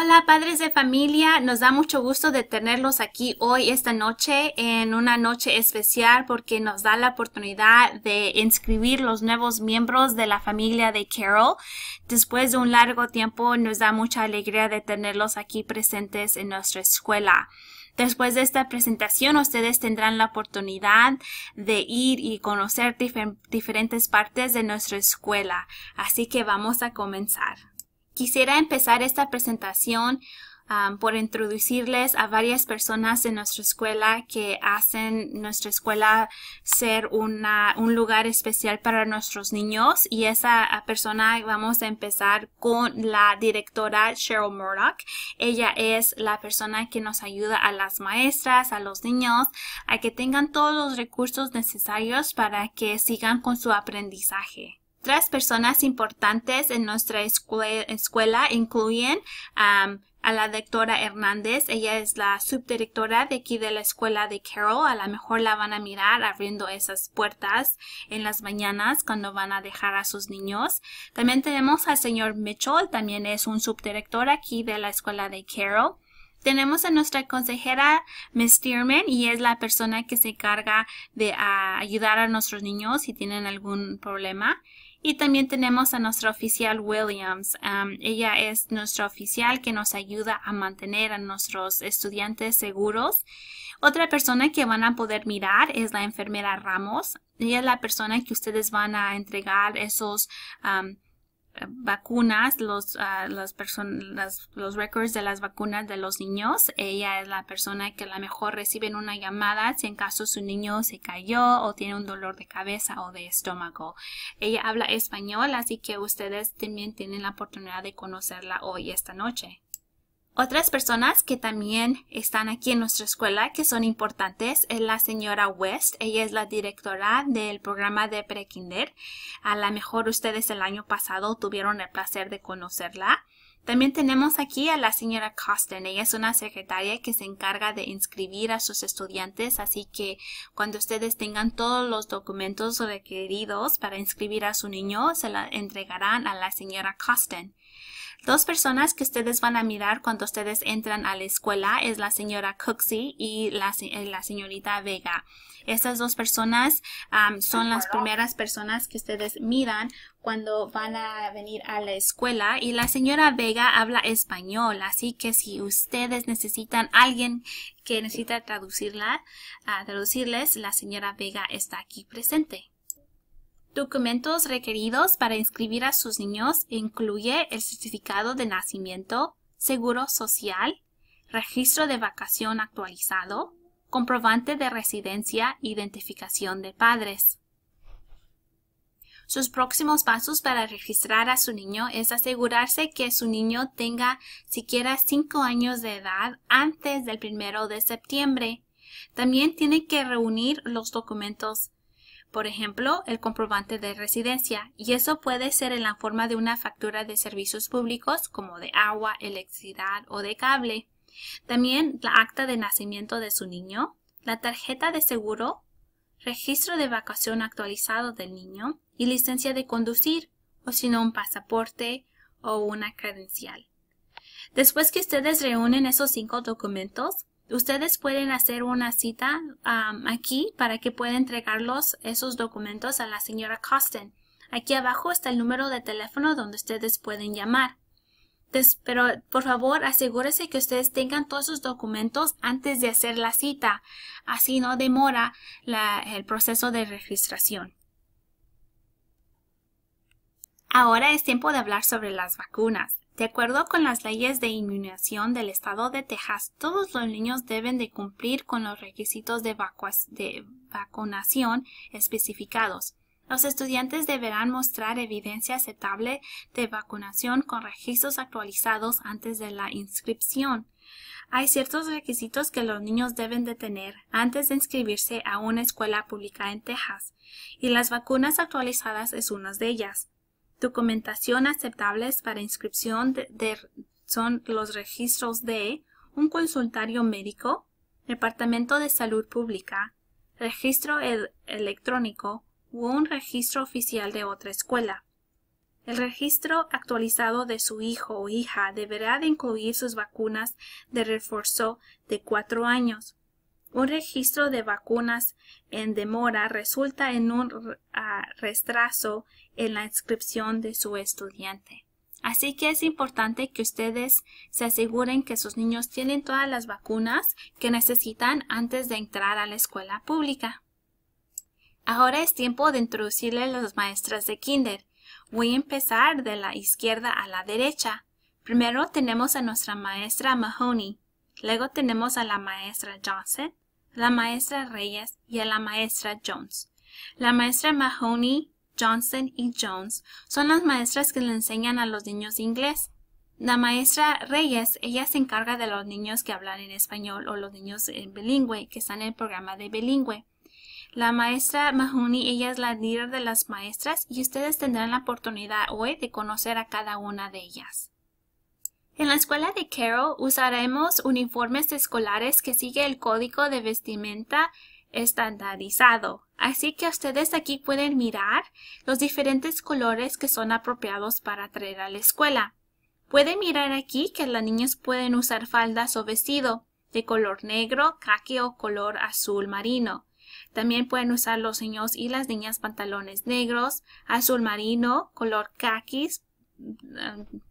Hola padres de familia, nos da mucho gusto de tenerlos aquí hoy, esta noche, en una noche especial porque nos da la oportunidad de inscribir los nuevos miembros de la familia de Carol. Después de un largo tiempo, nos da mucha alegría de tenerlos aquí presentes en nuestra escuela. Después de esta presentación, ustedes tendrán la oportunidad de ir y conocer diferentes partes de nuestra escuela. Así que vamos a comenzar. Quisiera empezar esta presentación por introducirles a varias personas de nuestra escuela que hacen nuestra escuela ser una, un lugar especial para nuestros niños y esa persona vamos a empezar con la directora Cheryl Murdoch. Ella es la persona que nos ayuda a las maestras, a los niños, a que tengan todos los recursos necesarios para que sigan con su aprendizaje. Otras personas importantes en nuestra escuela, incluyen a la doctora Hernández. Ella es la subdirectora de aquí de la escuela de Carol. A lo mejor la van a mirar abriendo esas puertas en las mañanas cuando van a dejar a sus niños. También tenemos al señor Mitchell. También es un subdirector aquí de la escuela de Carol. Tenemos a nuestra consejera Miss Stearman y es la persona que se encarga de ah, ayudar a nuestros niños si tienen algún problema. Y también tenemos a nuestra oficial Williams. ella es nuestra oficial que nos ayuda a mantener a nuestros estudiantes seguros. Otra persona que van a poder mirar es la enfermera Ramos. Ella es la persona que ustedes van a entregar esos vacunas, los, uh, las las, los records de las vacunas de los niños. Ella es la persona que a lo mejor reciben una llamada si en caso su niño se cayó o tiene un dolor de cabeza o de estómago. Ella habla español, así que ustedes también tienen la oportunidad de conocerla hoy, esta noche. Otras personas que también están aquí en nuestra escuela que son importantes es la señora West. Ella es la directora del programa de prekinder. A lo mejor ustedes el año pasado tuvieron el placer de conocerla. También tenemos aquí a la señora Costen. Ella es una secretaria que se encarga de inscribir a sus estudiantes, así que cuando ustedes tengan todos los documentos requeridos para inscribir a su niño, se la entregarán a la señora Costen. Dos personas que ustedes van a mirar cuando ustedes entran a la escuela es la señora Cooksey y eh, la, señorita Vega. Estas dos personas son las primeras personas que ustedes miran cuando van a venir a la escuela y la señora Vega habla español, así que si ustedes necesitan alguien que necesita traducirla, traducirles, la señora Vega está aquí presente. Documentos requeridos para inscribir a sus niños incluye el certificado de nacimiento, seguro social, registro de vacación actualizado, comprobante de residencia, identificación de padres. Sus próximos pasos para registrar a su niño es asegurarse que su niño tenga siquiera 5 años de edad antes del 1 de septiembre. También tiene que reunir los documentos por ejemplo, el comprobante de residencia, y eso puede ser en la forma de una factura de servicios públicos como de agua, electricidad o de cable. También la acta de nacimiento de su niño, la tarjeta de seguro, registro de vacación actualizado del niño y licencia de conducir, o si no un pasaporte o una credencial. Después que ustedes reúnen esos cinco documentos, Ustedes pueden hacer una cita um, aquí para que pueda entregarlos esos documentos a la señora Costin. Aquí abajo está el número de teléfono donde ustedes pueden llamar. pero por favor asegúrese que ustedes tengan todos sus documentos antes de hacer la cita. Así no demora el proceso de registración. Ahora es tiempo de hablar sobre las vacunas. De acuerdo con las leyes de inmunización del estado de Texas, todos los niños deben de cumplir con los requisitos de, vacunación especificados. Los estudiantes deberán mostrar evidencia aceptable de vacunación con registros actualizados antes de la inscripción. Hay ciertos requisitos que los niños deben de tener antes de inscribirse a una escuela pública en Texas, y las vacunas actualizadas es una de ellas. Documentación aceptables para inscripción de, son los registros de un consultorio médico, Departamento de Salud Pública, registro electrónico u un registro oficial de otra escuela. El registro actualizado de su hijo o hija deberá incluir sus vacunas de refuerzo de cuatro años un registro de vacunas en demora resulta en un retraso en la inscripción de su estudiante. Así que es importante que ustedes se aseguren que sus niños tienen todas las vacunas que necesitan antes de entrar a la escuela pública. Ahora es tiempo de introducirle las maestras de kinder. Voy a empezar de la izquierda a la derecha. Primero tenemos a nuestra maestra Mahoney. Luego tenemos a la maestra Johnson, la maestra Reyes y a la maestra Jones. La maestra Mahoney, Johnson y Jones son las maestras que le enseñan a los niños inglés. La maestra Reyes, ella se encarga de los niños que hablan en español o los niños en eh, bilingüe que están en el programa de bilingüe. La maestra Mahoney, ella es la líder de las maestras y ustedes tendrán la oportunidad hoy de conocer a cada una de ellas. En la escuela de Carroll usaremos uniformes escolares que sigue el código de vestimenta estandarizado. Así que ustedes aquí pueden mirar los diferentes colores que son apropiados para traer a la escuela. Pueden mirar aquí que las niñas pueden usar faldas o vestido de color negro, caqui o color azul marino. También pueden usar los niños y las niñas pantalones negros, azul marino, color caquis,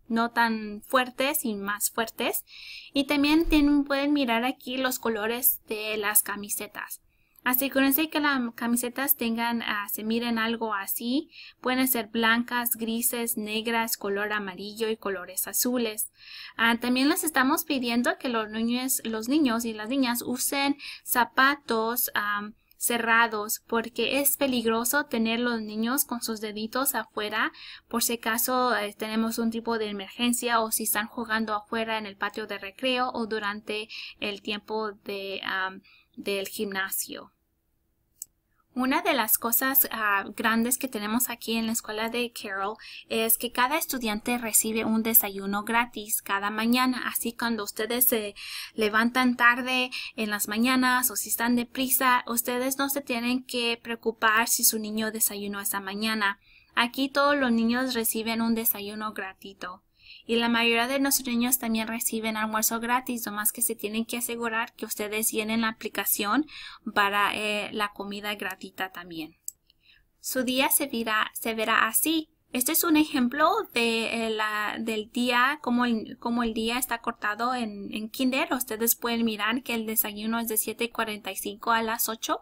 no tan fuertes y más fuertes. Y también pueden mirar aquí los colores de las camisetas. Asegúrense que las camisetas tengan, ah, se miren algo así. Pueden ser blancas, grises, negras, color amarillo y colores azules. Ah, también les estamos pidiendo que los niños, los niños y las niñas usen zapatos ah, cerrados porque es peligroso tener los niños con sus deditos afuera por si acaso eh, tenemos un tipo de emergencia o si están jugando afuera en el patio de recreo o durante el tiempo de, del gimnasio. Una de las cosas ah, grandes que tenemos aquí en la escuela de Carroll es que cada estudiante recibe un desayuno gratis cada mañana. Así cuando ustedes se levantan tarde en las mañanas o si están deprisa, ustedes no se tienen que preocupar si su niño desayunó esa mañana. Aquí todos los niños reciben un desayuno gratuito y la mayoría de nuestros niños también reciben almuerzo gratis, más que se tienen que asegurar que ustedes llenen la aplicación para eh, la comida gratuita también. Su día se verá así. Este es un ejemplo de eh, del día, como el, día está cortado en, en kinder. Ustedes pueden mirar que el desayuno es de 7.45 a las 8.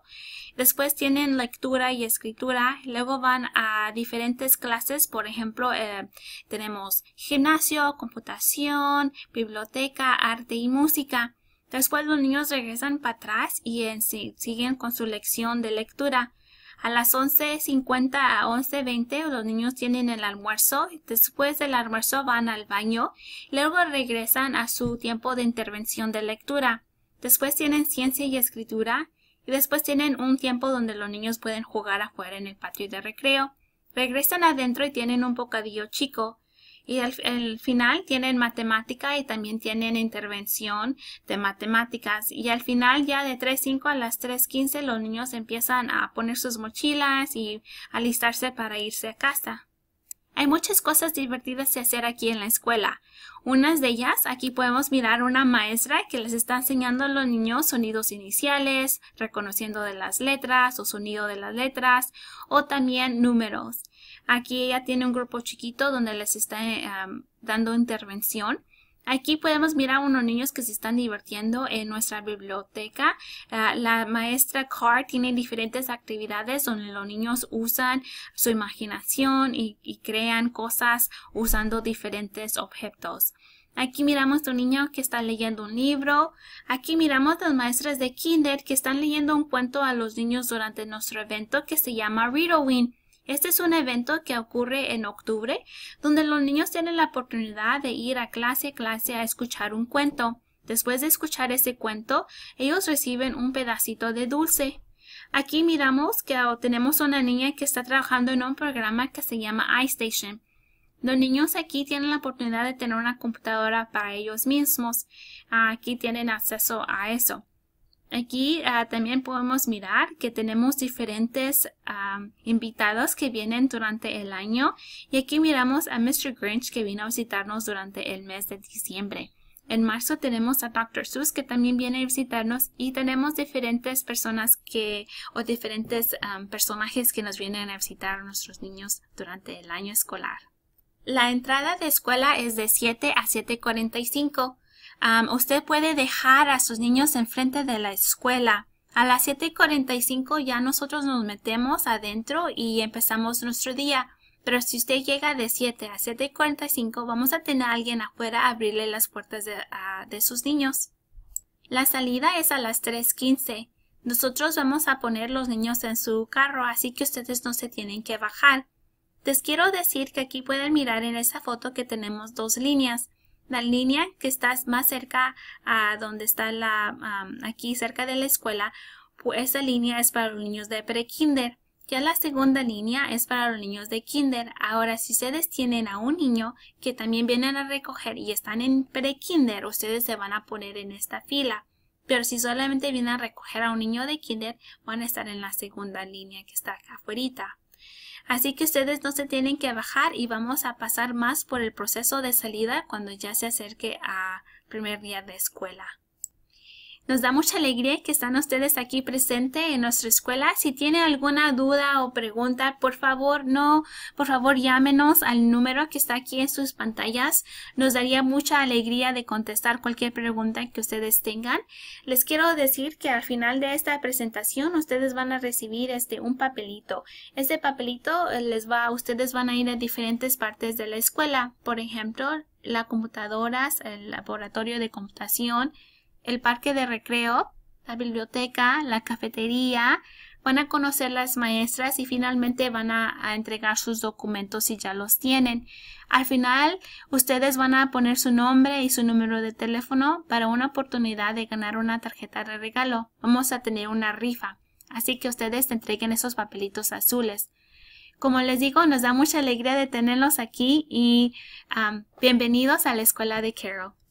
Después tienen lectura y escritura. Luego van a diferentes clases. Por ejemplo, eh, tenemos gimnasio, computación, biblioteca, arte y música. Después los niños regresan para atrás y siguen con su lección de lectura. A las cincuenta a 11.20 los niños tienen el almuerzo. Después del almuerzo van al baño. luego regresan a su tiempo de intervención de lectura. Después tienen ciencia y escritura. Y después tienen un tiempo donde los niños pueden jugar afuera en el patio de recreo. Regresan adentro y tienen un bocadillo chico. Y al, final tienen matemática y también tienen intervención de matemáticas. Y al final ya de 3.5 a las 3.15 los niños empiezan a poner sus mochilas y alistarse para irse a casa. Hay muchas cosas divertidas de hacer aquí en la escuela. Unas de ellas, aquí podemos mirar una maestra que les está enseñando a los niños sonidos iniciales, reconociendo de las letras o sonido de las letras, o también números. Aquí ella tiene un grupo chiquito donde les está eh, dando intervención. Aquí podemos mirar a unos niños que se están divirtiendo en nuestra biblioteca. Ah, la maestra Carr tiene diferentes actividades donde los niños usan su imaginación y, crean cosas usando diferentes objetos. Aquí miramos a un niño que está leyendo un libro. Aquí miramos a las maestras de kinder que están leyendo un cuento a los niños durante nuestro evento que se llama Read este es un evento que ocurre en octubre, donde los niños tienen la oportunidad de ir a clase a clase a escuchar un cuento. Después de escuchar ese cuento, ellos reciben un pedacito de dulce. Aquí miramos que oh, tenemos una niña que está trabajando en un programa que se llama iStation. Los niños aquí tienen la oportunidad de tener una computadora para ellos mismos. Aquí tienen acceso a eso. Aquí ah, también podemos mirar que tenemos diferentes ah, invitados que vienen durante el año y aquí miramos a Mr. Grinch que vino a visitarnos durante el mes de diciembre. En marzo tenemos a Dr. Seuss que también viene a visitarnos y tenemos diferentes personas que o diferentes ah, personajes que nos vienen a visitar a nuestros niños durante el año escolar. La entrada de escuela es de 7 a 7.45 usted puede dejar a sus niños enfrente de la escuela. A las 7.45 ya nosotros nos metemos adentro y empezamos nuestro día. Pero si usted llega de 7 a 7.45, vamos a tener a alguien afuera a abrirle las puertas de, de sus niños. La salida es a las 3.15. Nosotros vamos a poner los niños en su carro, así que ustedes no se tienen que bajar. Les quiero decir que aquí pueden mirar en esa foto que tenemos dos líneas la línea que está más cerca a donde está la, aquí cerca de la escuela, pues esa línea es para los niños de prekinder. Ya la segunda línea es para los niños de kinder. Ahora, si ustedes tienen a un niño que también vienen a recoger y están en prekinder, ustedes se van a poner en esta fila. Pero si solamente vienen a recoger a un niño de kinder, van a estar en la segunda línea que está acá afuera. Así que ustedes no se tienen que bajar y vamos a pasar más por el proceso de salida cuando ya se acerque a primer día de escuela. Nos da mucha alegría que están ustedes aquí presentes en nuestra escuela. Si tiene alguna duda o pregunta, por favor, no, por favor, llámenos al número que está aquí en sus pantallas. Nos daría mucha alegría de contestar cualquier pregunta que ustedes tengan. Les quiero decir que al final de esta presentación ustedes van a recibir este un papelito. Este papelito eh, les va, ustedes van a ir a diferentes partes de la escuela. Por ejemplo, las computadoras, el laboratorio de computación, el parque de recreo, la biblioteca, la cafetería, van a conocer las maestras y finalmente van a, entregar sus documentos si ya los tienen. Al final, ustedes van a poner su nombre y su número de teléfono para una oportunidad de ganar una tarjeta de regalo. Vamos a tener una rifa. Así que ustedes entreguen esos papelitos azules. Como les digo, nos da mucha alegría de tenerlos aquí y bienvenidos a la escuela de Carol.